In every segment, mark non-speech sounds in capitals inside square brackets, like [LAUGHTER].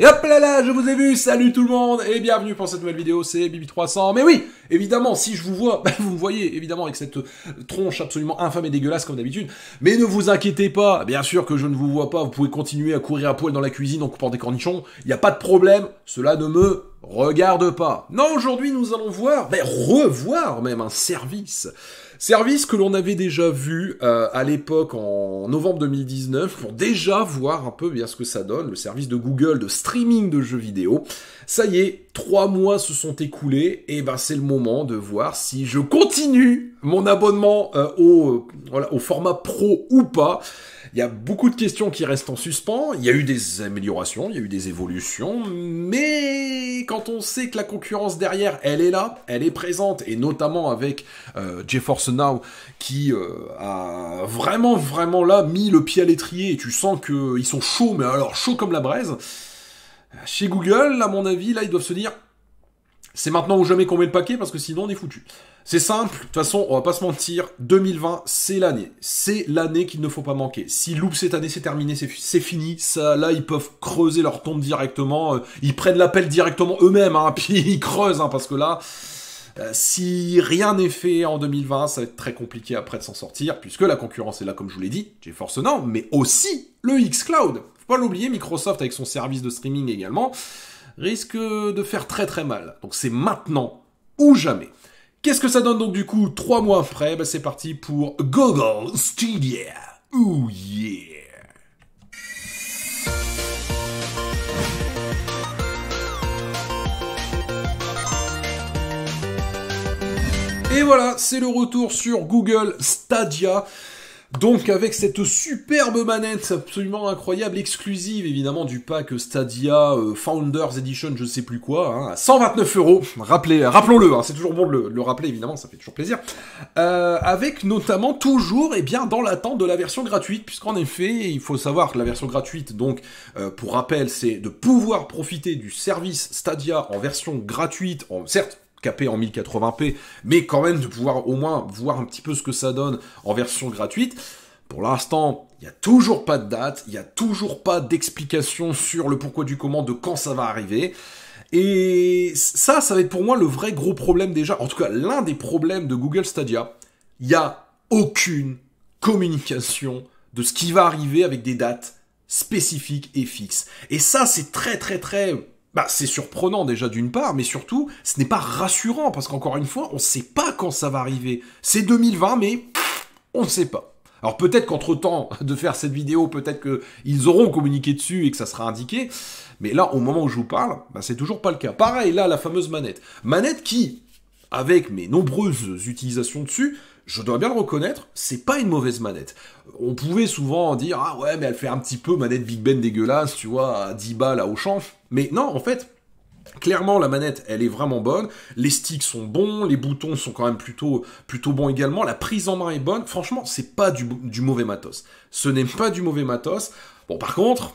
Et hop là là, je vous ai vu, salut tout le monde et bienvenue pour cette nouvelle vidéo, c'est Bibi300. Mais oui, évidemment, si je vous vois, [LAUGHS] bah, vous me voyez évidemment avec cette euh, tronche absolument infâme et dégueulasse comme d'habitude. Mais ne vous inquiétez pas, bien sûr que je ne vous vois pas, vous pouvez continuer à courir à poil dans la cuisine en coupant des cornichons, il n'y a pas de problème, cela ne me regarde pas. Non, aujourd'hui nous allons voir, mais ben, revoir même un service Service que l'on avait déjà vu euh, à l'époque en novembre 2019 pour déjà voir un peu bien ce que ça donne, le service de Google de streaming de jeux vidéo. Ça y est, trois mois se sont écoulés, et ben c'est le moment de voir si je continue mon abonnement euh, au, euh, au format pro ou pas. Il y a beaucoup de questions qui restent en suspens, il y a eu des améliorations, il y a eu des évolutions, mais quand on sait que la concurrence derrière, elle est là, elle est présente, et notamment avec Jeff euh, GeForce Now, qui a vraiment, vraiment là mis le pied à l'étrier, et tu sens qu'ils sont chauds, mais alors chauds comme la braise, chez Google, à mon avis, là, ils doivent se dire, c'est maintenant ou jamais qu'on met le paquet parce que sinon on est foutu. C'est simple, de toute façon, on va pas se mentir, 2020, c'est l'année. C'est l'année qu'il ne faut pas manquer. Si loupe cette année, c'est terminé, c'est fini. Ça, là, ils peuvent creuser leur tombe directement. Euh, ils prennent l'appel directement eux-mêmes, hein, [LAUGHS] puis ils creusent, hein, parce que là, euh, si rien n'est fait en 2020, ça va être très compliqué après de s'en sortir, puisque la concurrence est là, comme je vous l'ai dit, j'ai force non, mais aussi le X-Cloud pas l'oublier, Microsoft avec son service de streaming également, risque de faire très très mal. Donc c'est maintenant ou jamais. Qu'est-ce que ça donne donc du coup trois mois frais bah, C'est parti pour Google Stadia. Ooh yeah Et voilà, c'est le retour sur Google Stadia. Donc avec cette superbe manette absolument incroyable, exclusive évidemment du pack Stadia euh, Founders Edition, je sais plus quoi, hein, à 129 euros. Rappelez, rappelons-le, hein, c'est toujours bon de le, rappeler évidemment, ça fait toujours plaisir. Euh, avec notamment toujours et eh bien dans l'attente de la version gratuite, puisqu'en effet il faut savoir que la version gratuite, donc euh, pour rappel, c'est de pouvoir profiter du service Stadia en version gratuite, en certes capé en 1080p, mais quand même de pouvoir au moins voir un petit peu ce que ça donne en version gratuite. Pour l'instant, il n'y a toujours pas de date, il n'y a toujours pas d'explication sur le pourquoi du comment, de quand ça va arriver. Et ça, ça va être pour moi le vrai gros problème déjà, en tout cas l'un des problèmes de Google Stadia. Il n'y a aucune communication de ce qui va arriver avec des dates spécifiques et fixes. Et ça, c'est très très très bah, c'est surprenant déjà d'une part, mais surtout, ce n'est pas rassurant, parce qu'encore une fois, on ne sait pas quand ça va arriver. C'est 2020, mais on ne sait pas. Alors peut-être qu'entre-temps de faire cette vidéo, peut-être qu'ils auront communiqué dessus et que ça sera indiqué, mais là, au moment où je vous parle, bah, c'est toujours pas le cas. Pareil, là, la fameuse manette. Manette qui, avec mes nombreuses utilisations dessus, je dois bien le reconnaître, c'est pas une mauvaise manette. On pouvait souvent dire, ah ouais, mais elle fait un petit peu manette Big Ben dégueulasse, tu vois, à 10 balles à champ. Mais non, en fait, Clairement, la manette, elle est vraiment bonne. Les sticks sont bons, les boutons sont quand même plutôt, plutôt bons également. La prise en main est bonne. Franchement, c'est pas du, mauvais matos. Ce n'est pas du mauvais matos. Bon, par contre,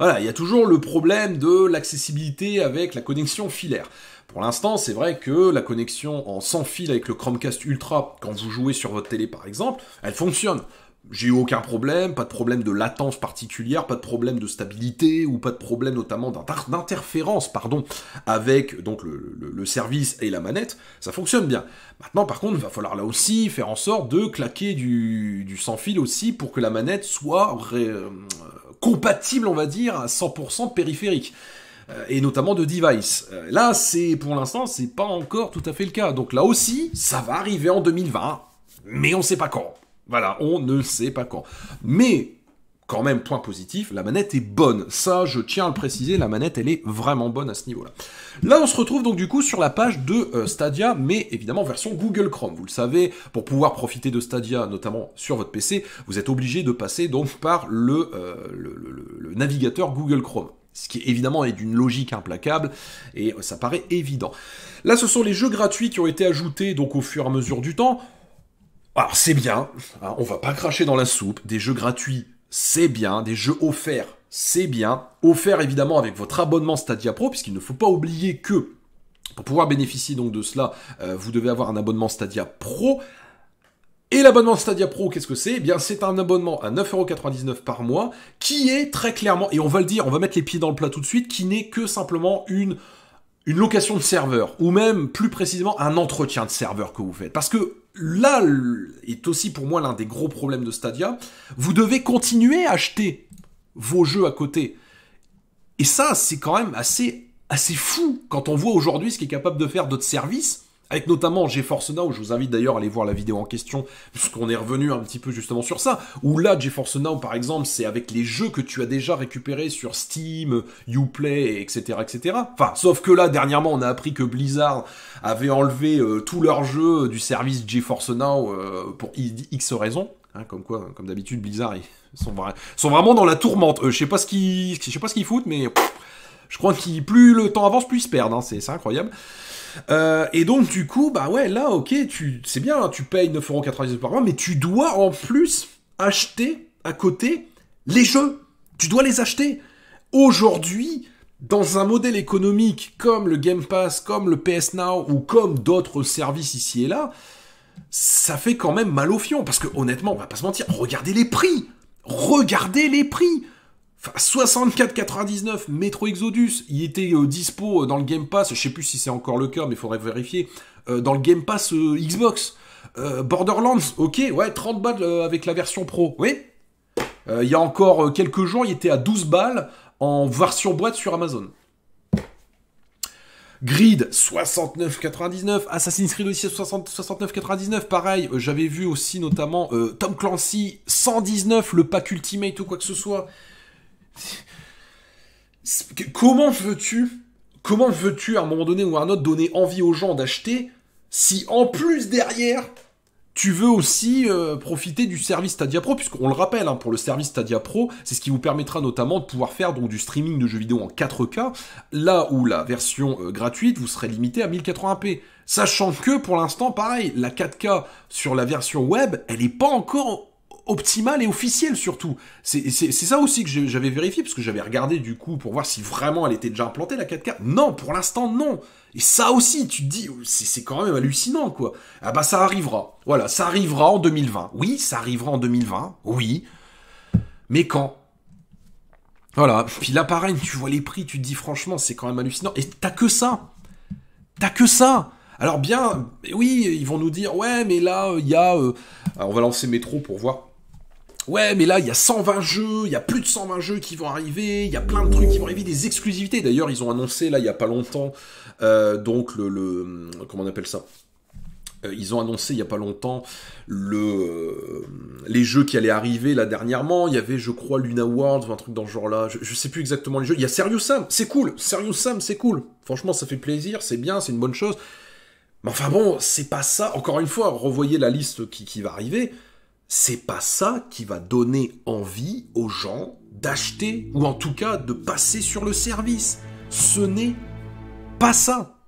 voilà, il y a toujours le problème de l'accessibilité avec la connexion filaire. Pour l'instant, c'est vrai que la connexion en sans fil avec le Chromecast Ultra, quand vous jouez sur votre télé par exemple, elle fonctionne j'ai eu aucun problème, pas de problème de latence particulière, pas de problème de stabilité ou pas de problème notamment d'interférence, pardon, avec donc le, service et la manette, ça fonctionne bien. Maintenant, par contre, il va falloir là aussi faire en sorte de claquer du, sans fil aussi pour que la manette soit euh, compatible, on va dire, à 100% périphérique euh, et notamment de device. Euh, là, c'est pour l'instant, c'est pas encore tout à fait le cas. Donc là aussi, ça va arriver en 2020, mais on sait pas quand. Voilà, on ne sait pas quand. Mais quand même, point positif, la manette est bonne. Ça, je tiens à le préciser, la manette, elle est vraiment bonne à ce niveau-là. Là, on se retrouve donc du coup sur la page de euh, Stadia, mais évidemment version Google Chrome. Vous le savez, pour pouvoir profiter de Stadia, notamment sur votre PC, vous êtes obligé de passer donc par euh, le, le navigateur Google Chrome ce qui évidemment est d'une logique implacable, et euh, ça paraît évident. Là, ce sont les jeux gratuits qui ont été ajoutés donc au fur et à mesure du temps. Alors ah, c'est bien, ah, on va pas cracher dans la soupe, des jeux gratuits, c'est bien, des jeux offerts, c'est bien, offerts évidemment avec votre abonnement Stadia Pro, puisqu'il ne faut pas oublier que pour pouvoir bénéficier donc de cela, euh, vous devez avoir un abonnement Stadia Pro. Et l'abonnement Stadia Pro, qu'est-ce que c'est Eh bien, c'est un abonnement à 9,99€ par mois qui est très clairement, et on va le dire, on va mettre les pieds dans le plat tout de suite, qui n'est que simplement une, une location de serveur, ou même plus précisément un entretien de serveur que vous faites. Parce que là est aussi pour moi l'un des gros problèmes de Stadia, vous devez continuer à acheter vos jeux à côté. Et ça, c'est quand même assez, assez fou quand on voit aujourd'hui ce qu'est capable de faire d'autres services avec notamment GeForce Now, je vous invite d'ailleurs à aller voir la vidéo en question, puisqu'on est revenu un petit peu justement sur ça, où là, GeForce Now, par exemple, c'est avec les jeux que tu as déjà récupérés sur Steam, Uplay, etc., etc. Enfin, sauf que là, dernièrement, on a appris que Blizzard avait enlevé euh, tous leurs jeux du service GeForce Now euh, pour X raisons, hein, comme quoi, comme d'habitude, Blizzard, ils sont, sont, vraiment dans la tourmente. Euh, je sais pas ce qu'ils foutent, mais... je crois que plus le temps avance, plus ils se perdent, hein, c'est incroyable. Euh, et donc, du coup, bah ouais, là, ok, tu, c'est bien, hein, tu payes 9,99€ par mois, mais tu dois en plus acheter à côté les jeux. Tu dois les acheter. Aujourd'hui, dans un modèle économique comme le Game Pass, comme le PS Now ou comme d'autres services ici et là, ça fait quand même mal au fion. Parce que honnêtement, on va pas se mentir, regardez les prix Regardez les prix Enfin, 64,99 Metro Exodus, il était euh, dispo euh, dans le Game Pass, je sais plus si c'est encore le cas, mais il faudrait vérifier, euh, dans le Game Pass Xbox. Borderlands, ok, ouais, 30 balles avec la version pro, oui. Il y a encore quelques jours, il était à 12 balles en version boîte sur Amazon. Grid 69,99, Assassin's Creed aussi 69,99, pareil, j'avais vu aussi notamment Tom Clancy 119, le pack Ultimate ou quoi que ce soit, Comment veux-tu, comment veux-tu à un moment donné ou à un autre donner envie aux gens d'acheter si en plus derrière tu veux aussi euh, profiter du service Stadia Pro, puisqu'on le rappelle, hein, pour le service Stadia Pro, c'est ce qui vous permettra notamment de pouvoir faire donc du streaming de jeux vidéo en 4K, là où la version euh, gratuite, vous serez limitée à 1080p. Sachant que pour l'instant, pareil, la 4K sur la version web, elle n'est pas encore optimale et officielle surtout. C'est ça aussi que j'avais vérifié, parce que j'avais regardé du coup pour voir si vraiment elle était déjà implantée, la 4K. Non, pour l'instant, non. Et ça aussi, tu te dis, c'est quand même hallucinant, quoi. Ah bah ça arrivera. Voilà, ça arrivera en 2020. Oui, ça arrivera en 2020, oui. Mais quand Voilà, puis l'appareil, tu vois les prix, tu te dis franchement, c'est quand même hallucinant. Et t'as que ça. T'as que ça. Alors bien, oui, ils vont nous dire, ouais, mais là, il y a... Euh, alors, on va lancer Métro pour voir. Ouais, mais là, il y a 120 jeux, il y a plus de 120 jeux qui vont arriver, il y a plein de trucs qui vont arriver, des exclusivités. D'ailleurs, ils ont annoncé, là, il y a pas longtemps, euh, donc le, Comment on appelle ça euh, ils ont annoncé il n'y a pas longtemps le, euh, les jeux qui allaient arriver là dernièrement. Il y avait, je crois, Luna World un truc dans ce genre-là. Je, ne sais plus exactement les jeux. Il y a Serious Sam, c'est cool. Serious Sam, c'est cool. Franchement, ça fait plaisir, c'est bien, c'est une bonne chose. Mais enfin bon, c'est pas ça. Encore une fois, revoyez la liste qui, qui va arriver c'est pas ça qui va donner envie aux gens d'acheter ou en tout cas de passer sur le service. Ce n'est pas ça.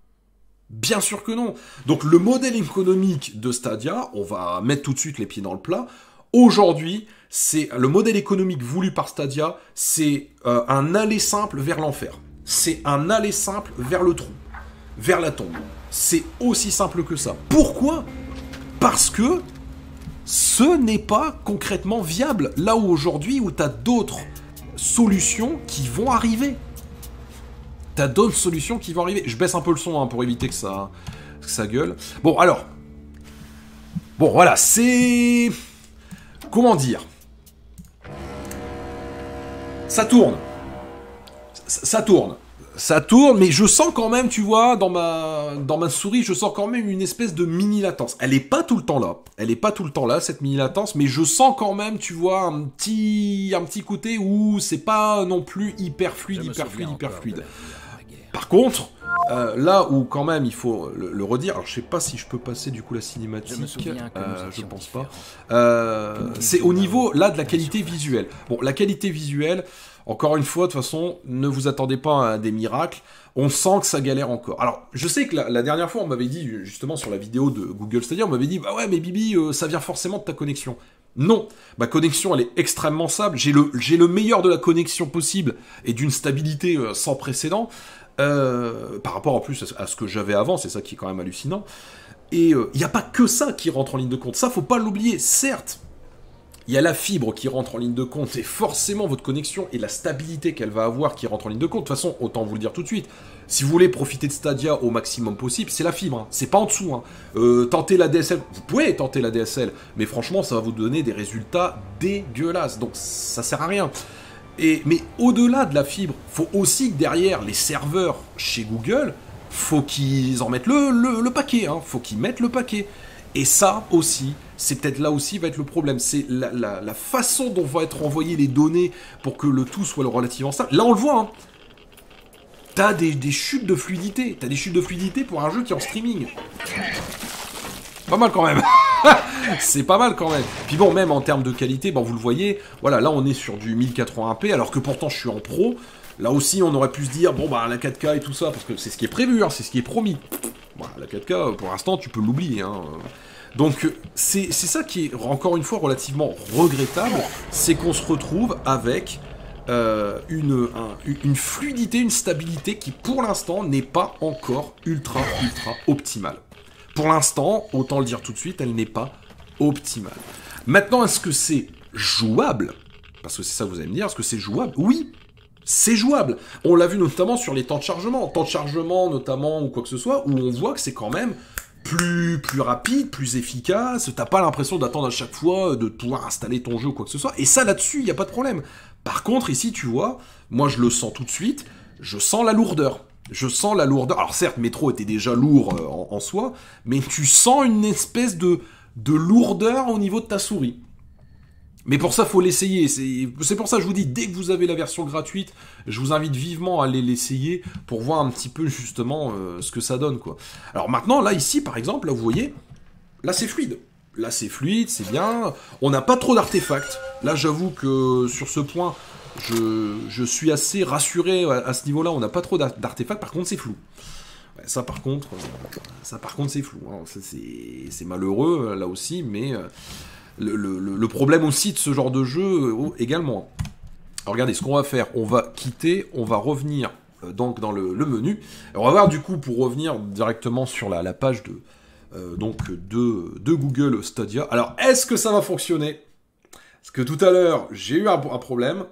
Bien sûr que non. Donc le modèle économique de Stadia, on va mettre tout de suite les pieds dans le plat. Aujourd'hui, c'est le modèle économique voulu par Stadia, c'est euh, un aller simple vers l'enfer. C'est un aller simple vers le trou, vers la tombe. C'est aussi simple que ça. Pourquoi Parce que ce n'est pas concrètement viable. Là où aujourd'hui, où tu as d'autres solutions qui vont arriver. Tu as d'autres solutions qui vont arriver. Je baisse un peu le son hein, pour éviter que ça, ça gueule. Bon, alors. Bon, voilà, c'est... Comment dire Ça tourne. ça tourne ça tourne, mais je sens quand même, tu vois, dans ma, dans ma souris, je sens quand même une espèce de mini latence. Elle est pas tout le temps là. Elle est pas tout le temps là, cette mini latence, mais je sens quand même, tu vois, un petit, un petit côté où c'est pas non plus hyper fluide, hyper fluide, hyper fluide. Par contre, euh, là où quand même il faut le, redire, alors je sais pas si je peux passer du coup la cinématique, je, euh, je pense pas. Euh, c'est au niveau là de la qualité visuelle. Bon, la qualité visuelle. Encore une fois, de toute façon, ne vous attendez pas à des miracles. On sent que ça galère encore. Alors, je sais que la, dernière fois, on m'avait dit, justement, sur la vidéo de Google Stadia, on m'avait dit, bah ouais, mais Bibi, euh, ça vient forcément de ta connexion. Non, ma connexion elle est extrêmement stable, j'ai le, le meilleur de la connexion possible et d'une stabilité euh, sans précédent, euh, par rapport en plus à ce que j'avais avant, c'est ça qui est quand même hallucinant. Et il n'y a pas que ça qui rentre en ligne de compte, ça faut pas l'oublier, certes, il y a la fibre qui rentre en ligne de compte et forcément votre connexion et la stabilité qu'elle va avoir qui rentre en ligne de compte. De toute façon, autant vous le dire tout de suite, si vous voulez profiter de Stadia au maximum possible, c'est la fibre, hein. c'est pas en dessous. Hein. Euh, tentez la DSL, vous pouvez tenter la DSL, mais franchement, ça va vous donner des résultats dégueulasses, donc ça sert à rien. Et, mais au-delà de la fibre, faut aussi que derrière les serveurs chez Google, faut qu'ils en mettent le, paquet, hein. faut qu'ils mettent le paquet. Et ça aussi, c'est peut-être là aussi va être le problème. C'est la, façon dont vont être envoyées les données pour que le tout soit relativement simple. Là, on le voit. Hein. T'as des, chutes de fluidité. T'as des chutes de fluidité pour un jeu qui est en streaming. Pas mal quand même. [LAUGHS] c'est pas mal quand même. Puis bon, même en termes de qualité, bon vous le voyez, voilà, là on est sur du 1080p, alors que pourtant je suis en pro. Là aussi, on aurait pu se dire, bon, bah, la 4K et tout ça, parce que c'est ce qui est prévu, hein, c'est ce qui est promis. la 4K, pour l'instant, tu peux l'oublier. Hein. Donc, c'est ça qui est, encore une fois, relativement regrettable, c'est qu'on se retrouve avec euh, une, une fluidité, une stabilité qui, pour l'instant, n'est pas encore ultra, ultra optimale. Pour l'instant, autant le dire tout de suite, elle n'est pas optimale. Maintenant, est-ce que c'est jouable Parce que c'est ça que vous allez me dire, est-ce que c'est jouable Oui, c'est jouable. On l'a vu notamment sur les temps de chargement, temps de chargement notamment ou quoi que ce soit, où on voit que c'est quand même plus, plus rapide, plus efficace, t'as pas l'impression d'attendre à chaque fois euh, de pouvoir installer ton jeu ou quoi que ce soit, et ça là-dessus, il a pas de problème. Par contre, ici, tu vois, moi je le sens tout de suite, je sens la lourdeur. Je sens la lourdeur. Alors certes, Métro était déjà lourd euh, en, en soi, mais tu sens une espèce de, de lourdeur au niveau de ta souris. Mais pour ça, faut l'essayer. C'est pour ça que je vous dis, dès que vous avez la version gratuite, je vous invite vivement à aller l'essayer pour voir un petit peu justement euh, ce que ça donne. quoi. Alors maintenant, là ici, par exemple, là vous voyez, là c'est fluide. Là c'est fluide, c'est bien. On n'a pas trop d'artefacts. Là j'avoue que sur ce point, je, suis assez rassuré à, ce niveau-là. On n'a pas trop d'artefacts, par contre c'est flou. Ça par contre, euh, ça par contre c'est flou. Hein. C'est malheureux là aussi, mais euh, le, problème aussi de ce genre de jeu euh, également. regardez, ce qu'on va faire, on va quitter, on va revenir euh, donc dans le, menu. on va voir du coup pour revenir directement sur la, page de, euh, donc de, Google Stadia. Alors est-ce que ça va fonctionner Parce que tout à l'heure j'ai eu un problème.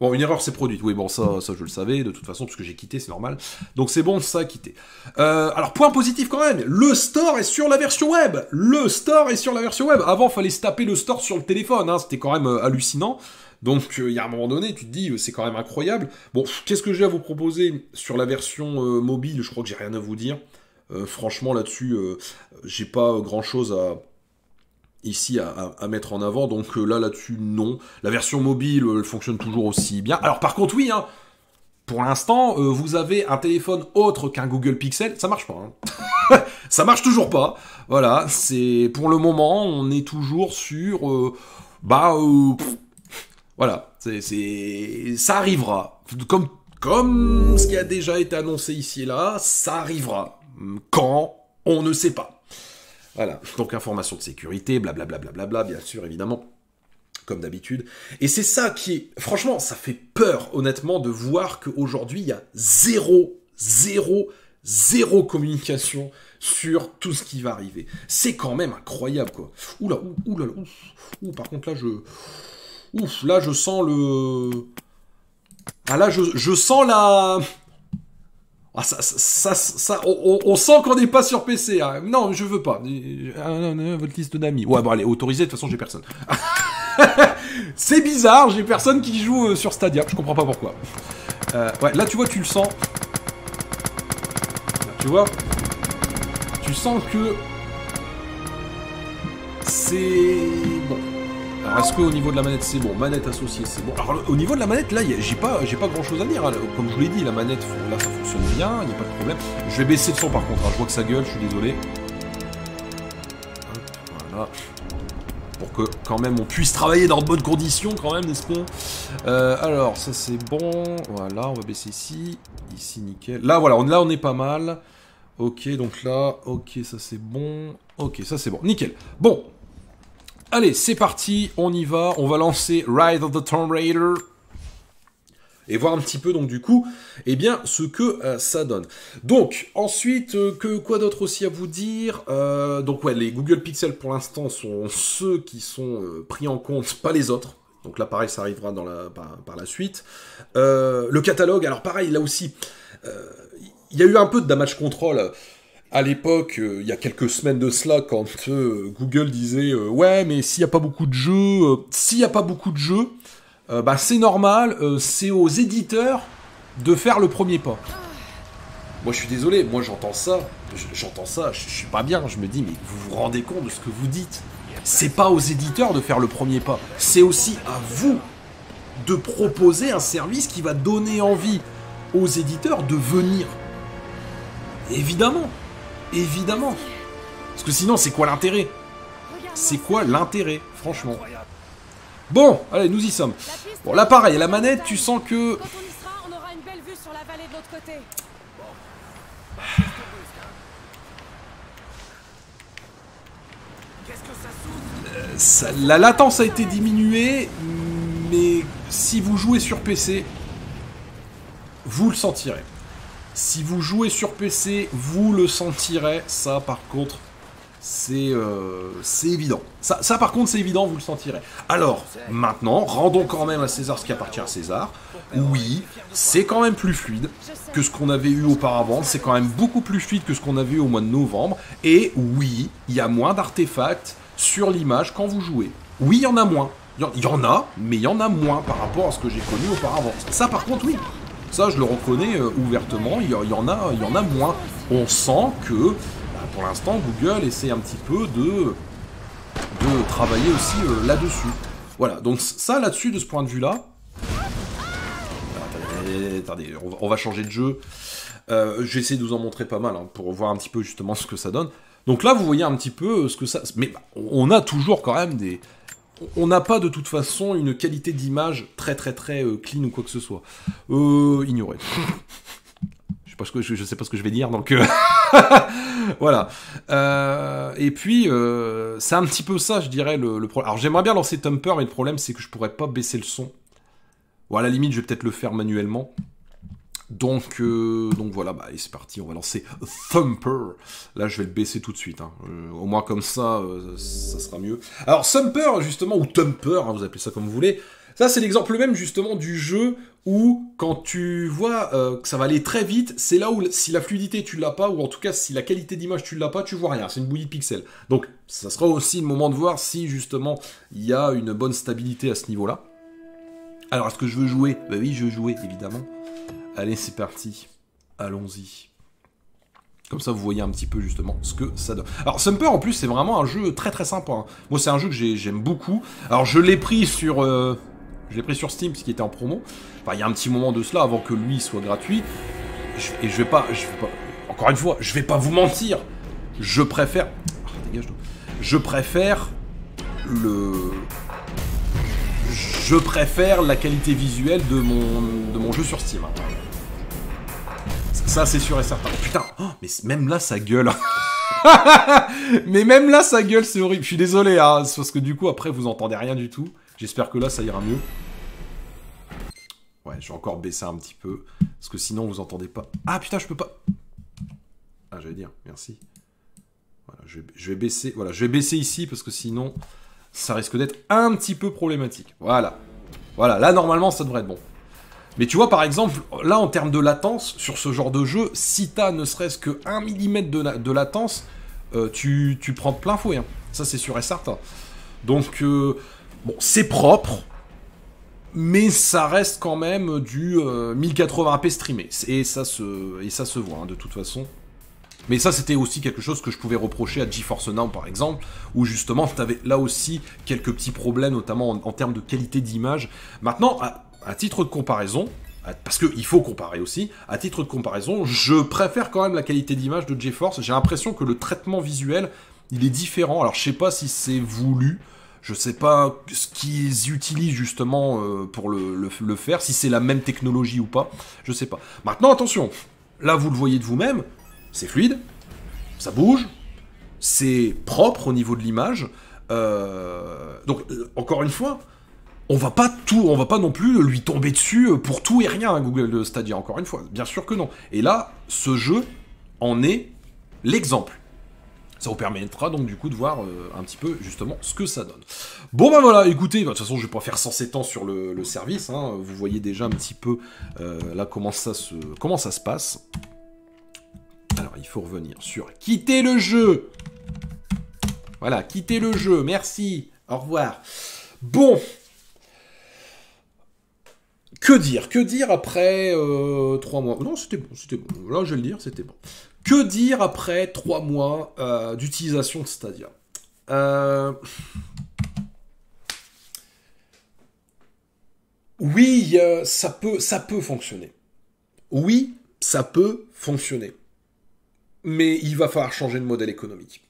Bon, une erreur s'est produite, oui, bon, ça, ça je le savais, de toute façon, parce que j'ai quitté, c'est normal. Donc c'est bon, ça a quitté. Euh, alors, point positif quand même, le store est sur la version web Le store est sur la version web Avant, fallait se taper le store sur le téléphone, hein. c'était quand même euh, hallucinant. Donc, euh, il y a un moment donné, tu te dis, c'est quand même incroyable. Bon, qu'est-ce que j'ai à vous proposer sur la version mobile Je crois que j'ai rien à vous dire. franchement, là-dessus, j'ai pas grand-chose à ici à, mettre en avant. Donc euh, là, là-dessus, non. La version mobile euh, elle fonctionne toujours aussi bien. Alors par contre, oui, hein. pour l'instant, euh, vous avez un téléphone autre qu'un Google Pixel, ça marche pas. ça hein. [LAUGHS] ça marche toujours pas. Voilà, c'est pour le moment, on est toujours sur bah voilà, c'est ça arrivera comme comme ce qui a déjà été annoncé ici et là, ça arrivera quand on ne sait pas. Voilà. [LAUGHS] Donc information de sécurité, blablabla, bla, bien sûr, évidemment comme d'habitude. Et c'est ça qui est, franchement, ça fait peur, honnêtement, de voir qu'aujourd'hui, il y a zéro, zéro, zéro communication sur tout ce qui va arriver. C'est quand même incroyable, quoi. Oula, oula, oula, par contre, là, je... Ouf, là, je sens le... Ah, là, je, je sens la... Ah, ça, ça, ça, on, sent qu'on n'est pas sur PC. Hein. Non, je veux pas. Ah, votre liste d'amis. Ouais, bon, allez, autorisé. De toute façon, j'ai personne. [LAUGHS] c'est bizarre, j'ai personne qui joue euh, sur Stadia. Je comprends pas pourquoi. Euh, ouais, là, tu vois, tu le sens. tu vois Tu sens que... C'est... Bon. Alors est-ce qu'au niveau de la manette c'est bon Manette associée c'est bon. Alors au niveau de la manette là j'ai pas pas grand chose à dire. Hein. Comme je vous l'ai dit la manette là ça fonctionne bien, il n'y a pas de problème. Je vais baisser le son par contre, hein. je vois que ça gueule, je suis désolé. Voilà. Pour que quand même on puisse travailler dans de bonnes conditions quand même, n'est-ce pas euh, Alors ça c'est bon, voilà on va baisser ici, ici nickel. Là voilà, là on est pas mal. Ok, donc là, ok, ça c'est bon. Ok, ça c'est bon. Nickel. Bon, Allez, c'est parti, on y va, on va lancer Ride of the Tomb Raider et voir un petit peu donc du coup eh bien ce que euh, ça donne donc ensuite euh, que quoi d'autre aussi à vous dire euh, donc ouais les Google Pixel pour l'instant sont ceux qui sont pris en compte pas les autres donc là pareil ça arrivera dans la, par la suite le catalogue alors pareil là aussi il y a eu un peu de damage control à l'époque, euh, il y a quelques semaines de cela, quand euh, Google disait euh, ouais, mais s'il n'y a pas beaucoup de jeux, s'il n'y a pas beaucoup de jeux, bah c'est normal, c'est aux éditeurs de faire le premier pas. Moi, je suis désolé, moi j'entends ça, j'entends ça, je suis pas bien, je me dis mais vous vous rendez compte de ce que vous dites C'est pas aux éditeurs de faire le premier pas, c'est aussi à vous de proposer un service qui va donner envie aux éditeurs de venir. Évidemment, Évidemment Parce que sinon, c'est quoi l'intérêt C'est quoi l'intérêt, franchement Bon, allez, nous y sommes. Bon, là, pareil, la manette, tu sens que... la latence a été diminuée, mais si vous jouez sur PC, vous le sentirez. Si vous jouez sur PC, vous le sentirez. Ça, par contre, euh, c'est évident. Ça, ça, par contre, c'est évident, vous le sentirez. Alors, maintenant, rendons quand même à César ce qui appartient à César. Oui, c'est quand même plus fluide que ce qu'on avait eu auparavant. C'est quand même beaucoup plus fluide que ce qu'on avait eu au mois de novembre. Et oui, il y a moins d'artefacts sur l'image quand vous jouez. Oui, il y en a moins. Il y en a, mais il y en a moins par rapport à ce que j'ai connu auparavant. Ça, par contre, oui. Ça, je le reconnais euh, ouvertement, il y, en a, il y en a moins. On sent que, bah, pour l'instant, Google essaie un petit peu de, de travailler aussi euh, là-dessus. Voilà, donc ça, là-dessus, de ce point de vue-là... Attendez, on, va, changer de jeu. Euh, J'essaie de vous en montrer pas mal, hein, pour voir un petit peu justement ce que ça donne. Donc là, vous voyez un petit peu euh, ce que ça... Mais bah, on a toujours quand même des on n'a pas de toute façon une qualité d'image très très très euh, clean ou quoi que ce soit. Euh, ignoré. je sais pas ce que je, sais pas ce que je vais dire donc euh, [LAUGHS] voilà. Euh, et puis c'est un petit peu ça, je dirais le, problème. Alors j'aimerais bien lancer Tumper, mais le problème c'est que je pourrais pas baisser le son. Ou à la limite, je vais peut-être le faire manuellement. Donc, euh, donc voilà, bah, c'est parti, on va lancer Thumper. Là, je vais le baisser tout de suite. Hein. Euh, au moins comme ça, euh, ça sera mieux. Alors, Thumper, justement, ou Thumper, hein, vous appelez ça comme vous voulez. Ça, c'est l'exemple même, justement, du jeu où, quand tu vois que ça va aller très vite, c'est là où, si la fluidité, tu l'as pas, ou en tout cas, si la qualité d'image, tu l'as pas, tu vois rien. C'est une bouillie de pixels. Donc, ça sera aussi le moment de voir si, justement, il y a une bonne stabilité à ce niveau-là. Alors, est-ce que je veux jouer Bah oui, je veux jouer, évidemment. Allez, c'est parti. Allons-y. Comme ça, vous voyez un petit peu justement ce que ça donne. Alors, Sumper, en plus, c'est vraiment un jeu très très sympa. Hein. Moi, c'est un jeu que j'aime beaucoup. Alors, je l'ai pris sur... Euh, je l'ai pris sur Steam, parce qu'il était en promo. il y a un petit moment de cela, avant que lui soit gratuit. Et je, vais pas... Je vais pas... Encore une fois, je vais pas vous mentir. Je préfère... Ah, dégage toi. Je préfère... Le... Je préfère la qualité visuelle de mon, de mon jeu sur Steam. Hein. Ça, c'est sûr et certain. Putain, oh, mais même là, ça gueule. [LAUGHS] mais même là, ça gueule, c'est horrible. Je suis désolé, hein, parce que du coup, après, vous entendez rien du tout. J'espère que là, ça ira mieux. Ouais, je vais encore baisser un petit peu. Parce que sinon, vous entendez pas. Ah putain, je peux pas. Ah, j'allais dire, merci. je, vais, je vais baisser. Voilà, je vais baisser ici parce que sinon, ça risque d'être un petit peu problématique. Voilà. Voilà, là, normalement, ça devrait être bon. Mais tu vois, par exemple, là, en termes de latence, sur ce genre de jeu, si t'as ne serait-ce que 1 mm de, latence, euh, tu, prends plein fouet. Hein. Ça, c'est sûr et certain. Donc, euh, bon, c'est propre, mais ça reste quand même du 1080p euh, streamé. Et ça se, et ça se voit, hein, de toute façon. Mais ça, c'était aussi quelque chose que je pouvais reprocher à GeForce Now, par exemple, où justement, t'avais là aussi quelques petits problèmes, notamment en, termes de qualité d'image. Maintenant, ah, à titre de comparaison, parce qu'il faut comparer aussi, à titre de comparaison, je préfère quand même la qualité d'image de GeForce. J'ai l'impression que le traitement visuel, il est différent. Alors je sais pas si c'est voulu, je sais pas ce qu'ils utilisent justement euh, pour le, faire, si c'est la même technologie ou pas, je sais pas. Maintenant attention, là vous le voyez de vous-même, c'est fluide, ça bouge, c'est propre au niveau de l'image. Euh, donc euh, encore une fois, on va pas tout, on va pas non plus lui tomber dessus euh, pour tout et rien à Google euh, Stadia, encore une fois. Bien sûr que non. Et là, ce jeu en est l'exemple. Ça vous permettra donc du coup de voir euh, un petit peu justement ce que ça donne. Bon ben voilà, écoutez, bah, de toute façon je vais pas faire 107 ans sur le, service, hein. vous voyez déjà un petit peu là comment ça, se, comment ça se passe. Alors il faut revenir sur quitter le jeu. Voilà, quitter le jeu, merci, au revoir. Bon, que dire Que dire après euh, trois mois Non, c'était bon, c'était bon. Là, je vais le dire, c'était bon. Que dire après trois mois euh, d'utilisation de Stadia euh, Oui, ça peut, ça peut fonctionner. Oui, ça peut fonctionner. Mais il va falloir changer de modèle économique.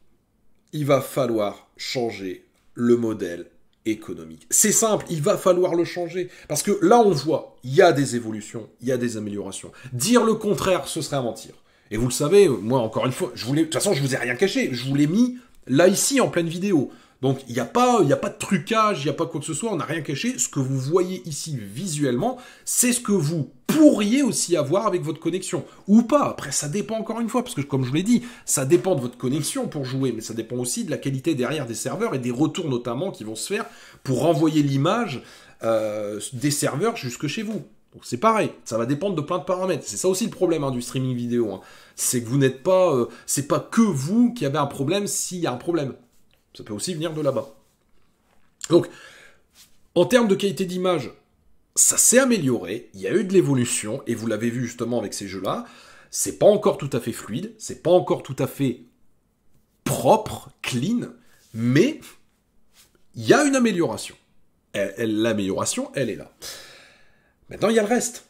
Il va falloir changer le modèle économique. C'est simple, il va falloir le changer. Parce que là, on voit, il y a des évolutions, il y a des améliorations. Dire le contraire, ce serait mentir. Et vous le savez, moi, encore une fois, je voulais, de toute façon, je vous ai rien caché. Je vous l'ai mis là, ici, en pleine vidéo. Donc il n'y a, pas, a pas de trucage, il n'y a pas quoi que ce soit, on n'a rien caché. Ce que vous voyez ici visuellement, c'est ce que vous pourriez aussi avoir avec votre connexion. Ou pas, après ça dépend encore une fois, parce que comme je vous l'ai dit, ça dépend de votre connexion pour jouer, mais ça dépend aussi de la qualité derrière des serveurs et des retours notamment qui vont se faire pour renvoyer l'image euh, des serveurs jusque chez vous. Donc c'est pareil, ça va dépendre de plein de paramètres. C'est ça aussi le problème hein, du streaming vidéo. Hein. C'est que vous n'êtes pas, euh, c'est pas que vous qui avez un problème s'il y a un problème. Ça peut aussi venir de là-bas. Donc, en termes de qualité d'image, ça s'est amélioré, il y a eu de l'évolution, et vous l'avez vu justement avec ces jeux-là, c'est pas encore tout à fait fluide, c'est pas encore tout à fait propre, clean, mais il y a une amélioration. L'amélioration, elle est là. Maintenant, il y a le reste.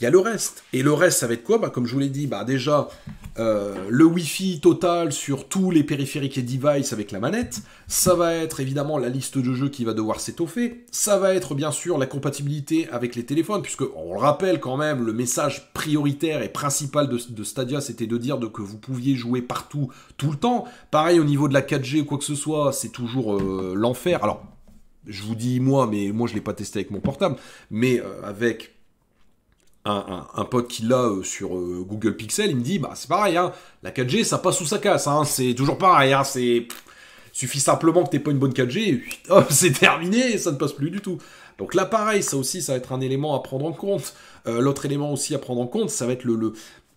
Il y a le reste. Et le reste, ça va être quoi bah, Comme je vous l'ai dit, bah, déjà, euh, le Wi-Fi total sur tous les périphériques et devices avec la manette, ça va être évidemment la liste de jeux qui va devoir s'étoffer, ça va être bien sûr la compatibilité avec les téléphones, puisque on le rappelle quand même, le message prioritaire et principal de, Stadia, c'était de dire que vous pouviez jouer partout, tout le temps. Pareil au niveau de la 4G ou quoi que ce soit, c'est toujours euh, l'enfer. Alors, je vous dis moi, mais moi je ne l'ai pas testé avec mon portable, mais euh, avec un, pote qui l'a euh, sur euh, Google Pixel, il me dit bah c'est pareil, hein, la 4G ça passe ou ça casse, hein, c'est toujours pareil, hein, c'est suffit simplement que t'aies pas une bonne 4G, [LAUGHS] c'est terminé, ça ne passe plus du tout. Donc là pareil, ça aussi ça va être un élément à prendre en compte. Euh, l'autre élément aussi à prendre en compte, ça va être le,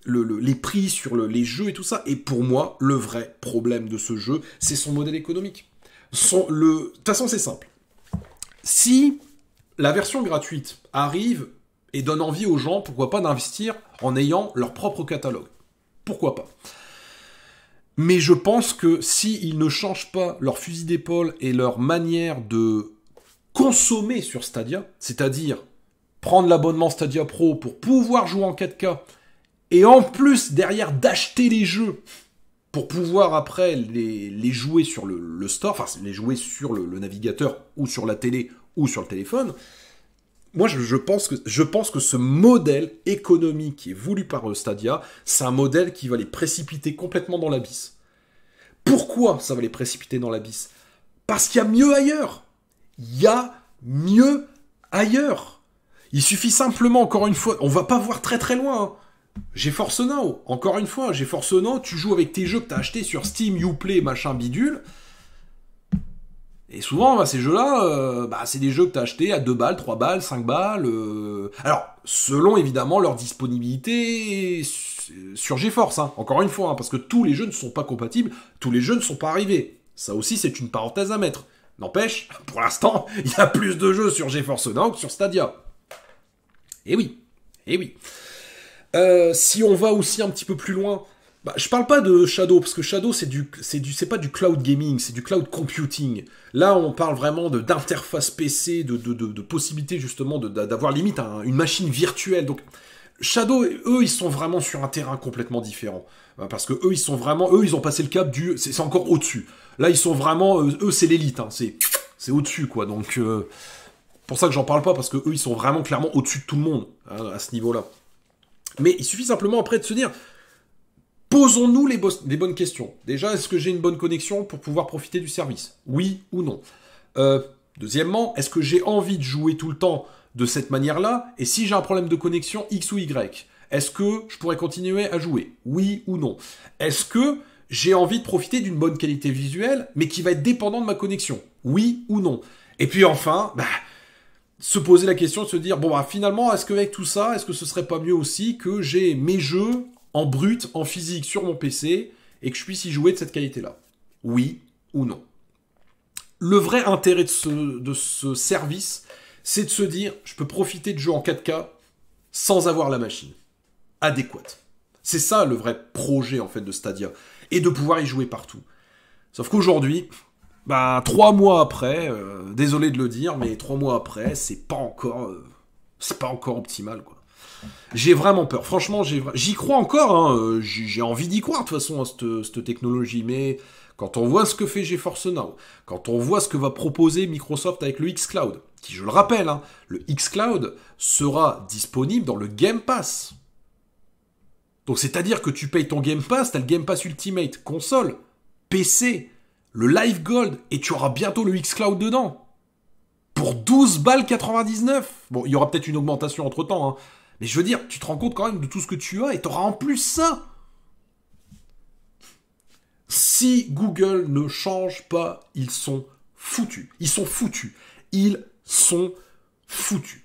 les prix sur les jeux et tout ça. Et pour moi, le vrai problème de ce jeu, c'est son modèle économique. Son, De toute façon, c'est simple. Si la version gratuite arrive et donne envie aux gens, pourquoi pas, d'investir en ayant leur propre catalogue. Pourquoi pas Mais je pense que s'ils ne changent pas leur fusil d'épaule et leur manière de consommer sur Stadia, c'est-à-dire prendre l'abonnement Stadia Pro pour pouvoir jouer en 4K, et en plus derrière d'acheter les jeux pour pouvoir après les, jouer sur le, store, enfin les jouer sur le navigateur ou sur la télé ou sur le téléphone, moi, je, pense que, je pense que ce modèle économique qui est voulu par euh, Stadia, c'est un modèle qui va les précipiter complètement dans l'abysse. Pourquoi ça va les précipiter dans l'abysse Parce qu'il y a mieux ailleurs. Il y a mieux ailleurs. Il suffit simplement, encore une fois, on va pas voir très très loin. Hein. J'ai Force Now, encore une fois, j'ai Force tu joues avec tes jeux que t'as achetés sur Steam, Uplay, machin bidule. Et souvent, bah, ces jeux-là, euh, bah, c'est des jeux que t'as as achetés à 2 balles, 3 balles, 5 balles. Euh. Alors, selon évidemment leur disponibilité euh, sur GeForce, hein, encore une fois, hein, parce que tous les jeux ne sont pas compatibles, tous les jeux ne sont pas arrivés. Ça aussi, c'est une parenthèse à mettre. N'empêche, [LAUGHS] pour l'instant, [LAUGHS] il y a plus de jeux sur GeForce Now que sur Stadia. Et eh oui, et eh oui. si on va aussi un petit peu plus loin, bah, je parle pas de Shadow, parce que Shadow, c'est du, c'est du, c'est pas du cloud gaming, c'est du cloud computing. Là, on parle vraiment de, d'interface PC, de, de, de, possibilité justement d'avoir limite à une machine virtuelle. Donc, Shadow, eux, ils sont vraiment sur un terrain complètement différent. Bah, parce que eux, ils sont vraiment, eux, ils ont passé le cap du, c'est encore au-dessus. Là, ils sont vraiment, eux, c'est l'élite, hein. c'est, c'est au-dessus, quoi. Donc, euh, pour ça que j'en parle pas, parce que eux, ils sont vraiment clairement au-dessus de tout le monde hein, à ce niveau-là. Mais il suffit simplement après de se dire, Posons-nous les, bonnes questions. Déjà, est-ce que j'ai une bonne connexion pour pouvoir profiter du service Oui ou non euh, Deuxièmement, est-ce que j'ai envie de jouer tout le temps de cette manière-là Et si j'ai un problème de connexion X ou Y, est-ce que je pourrais continuer à jouer Oui ou non Est-ce que j'ai envie de profiter d'une bonne qualité visuelle, mais qui va être dépendant de ma connexion Oui ou non Et puis enfin, bah, se poser la question de se dire, bon, bah, finalement, est-ce qu'avec tout ça, est-ce que ce serait pas mieux aussi que j'ai mes jeux en brut, en physique, sur mon PC, et que je puisse y jouer de cette qualité-là. Oui ou non. Le vrai intérêt de ce, de ce service, c'est de se dire, je peux profiter de jouer en 4K sans avoir la machine. Adéquate. C'est ça le vrai projet en fait de Stadia. Et de pouvoir y jouer partout. Sauf qu'aujourd'hui, bah, trois mois après, euh, désolé de le dire, mais trois mois après, c'est pas encore, euh, c'est pas encore optimal, quoi. J'ai vraiment peur. Franchement, j'y crois encore. Hein. Euh, j'ai envie d'y croire, de toute façon, à cette, technologie. Mais quand on voit ce que fait GeForce Now, quand on voit ce que va proposer Microsoft avec le X Cloud, qui, je le rappelle, hein, le le Cloud sera disponible dans le Game Pass. Donc, c'est-à-dire que tu payes ton Game Pass, t'as le Game Pass Ultimate, console, PC, le Live Gold, et tu auras bientôt le X Cloud dedans. Pour 12 balles 99. Bon, il y aura peut-être une augmentation entre temps, hein. Mais je veux dire, tu te rends compte quand même de tout ce que tu as et auras en plus ça. Si Google ne change pas, ils sont foutus. Ils sont foutus. Ils sont foutus.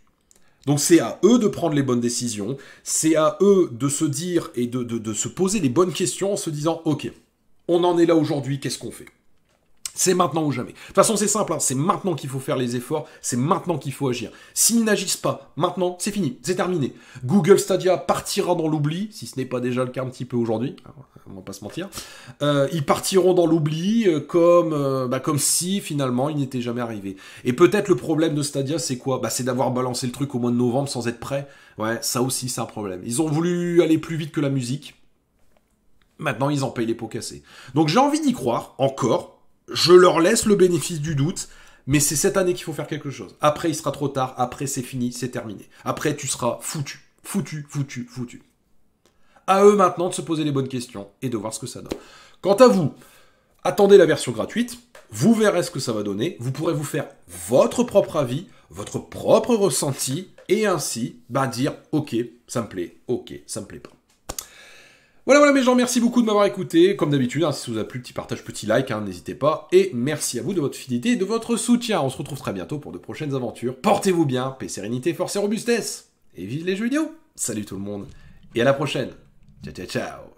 Donc c'est à eux de prendre les bonnes décisions, c'est à eux de se dire et de se poser les bonnes questions en se disant, ok, on en est là aujourd'hui, qu'est-ce qu'on fait c'est maintenant ou jamais. De toute façon, c'est simple, hein. c'est maintenant qu'il faut faire les efforts, c'est maintenant qu'il faut agir. S'ils n'agissent pas, maintenant, c'est fini, c'est terminé. Google Stadia partira dans l'oubli, si ce n'est pas déjà le cas un petit peu aujourd'hui, hein, on va pas se mentir. Euh, ils partiront dans l'oubli euh, comme, euh, bah, comme si finalement ils n'étaient jamais arrivés. Et peut-être le problème de Stadia, c'est quoi bah, C'est d'avoir balancé le truc au mois de novembre sans être prêt. Ouais, ça aussi, c'est un problème. Ils ont voulu aller plus vite que la musique. Maintenant, ils en payent les pots cassés. Donc j'ai envie d'y croire, encore, je leur laisse le bénéfice du doute, mais c'est cette année qu'il faut faire quelque chose. Après, il sera trop tard, après, c'est fini, c'est terminé. Après, tu seras foutu, foutu, foutu, foutu. À eux maintenant de se poser les bonnes questions et de voir ce que ça donne. Quant à vous, attendez la version gratuite, vous verrez ce que ça va donner, vous pourrez vous faire votre propre avis, votre propre ressenti, et ainsi bah, dire ok, ça me plaît, ok, ça me plaît pas. Voilà, voilà mes gens, merci beaucoup de m'avoir écouté. Comme d'habitude, hein, si ça vous a plu, petit partage, petit like, hein, n'hésitez pas. Et merci à vous de votre fidélité et de votre soutien. On se retrouve très bientôt pour de prochaines aventures. Portez-vous bien, paix, sérénité, force et robustesse. Et vive les jeux vidéo. Salut tout le monde et à la prochaine. Ciao, ciao, ciao.